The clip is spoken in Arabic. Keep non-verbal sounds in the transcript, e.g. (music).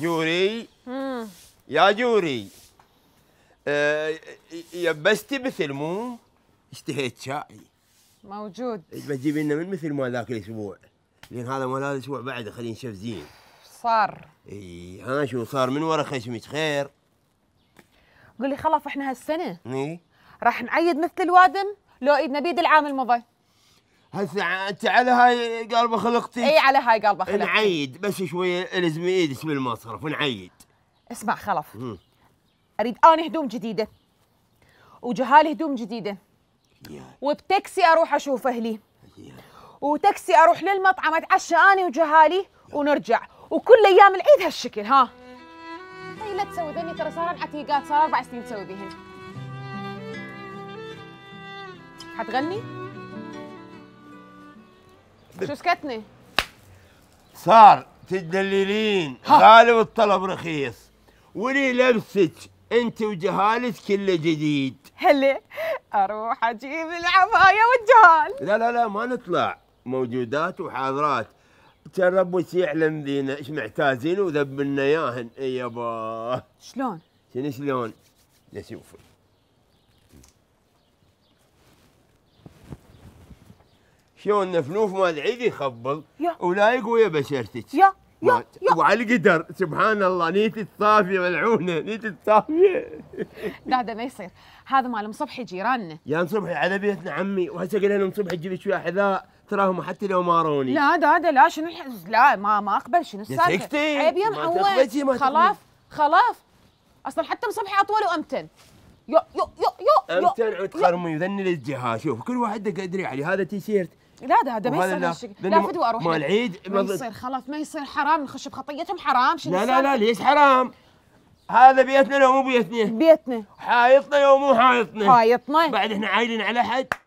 جوري يا جوري يبستي مثل مو اشتهيت شاي موجود بجيب لنا من مثل ما ذاك الاسبوع لان هذا مال هذا الاسبوع بعد خلينا نشوف زين صار اي ها شو صار من ورا خشمك خير قولي خلاص احنا هالسنه اي راح نعيد مثل الوادم لو ايدنا بيد العام المضى هسه انت على هاي قلبه خلقتي؟ اي على هاي قلبه خلقتي نعيد بس شويه الزمي ايدك بالمصرف ونعيد اسمع خلف مم. اريد اني هدوم جديده وجهال هدوم جديده وبتاكسي اروح اشوف اهلي وتاكسي اروح للمطعم اتعشى اني وجهالي ونرجع وكل ايام العيد هالشكل ها اي لا تسوي ذني ترى صار عتيقات صار اربع سنين تسوي بهن حتغني؟ شو سكتني؟ صار تدللين غالب الطلب رخيص ولي لبسك انت وجهالك كله جديد هلا اروح اجيب العبايه والجهال لا لا لا ما نطلع موجودات وحاضرات ترى ربك يعلم ذينا ايش محتاجين وذبلنا اي يابا شلون؟ شنو شلون؟ نشوفك شلون نفنوف مال عيد يخبل ولا يقوي بشرتك يا يا يا وعلى القدر سبحان الله نيتي الصافيه ملعونه نيتي الصافيه (laughs) لا هذا ما يصير هذا مال مصبحي جيراننا يا صبحي على بيتنا عمي وهسه قلنا لهم صبحي تجيب شويه حذاء تراهم حتى لو ماروني لا دادا لا شنو لا ما ما اقبل شنو السالفه سكتي عيب يا معود خلاص خلاص اصلا حتى مصبحي اطول وامتن يو يو يو يو أم تنعوا تخرموا ذني للجهه شوف كل واحد قدري عليه هذا تيشيرت لا ده هذا ما يصير هالشيء لا فدوى اروح مال عيد ما يصير خلاص ما يصير حرام نخش بخطيتهم حرام شنو لا لا لا ليش حرام؟ هذا بيتنا لو مو بيتنا بيتنا حايطنا لو مو حايطنا حايطنا بعد احنا عايلين على حد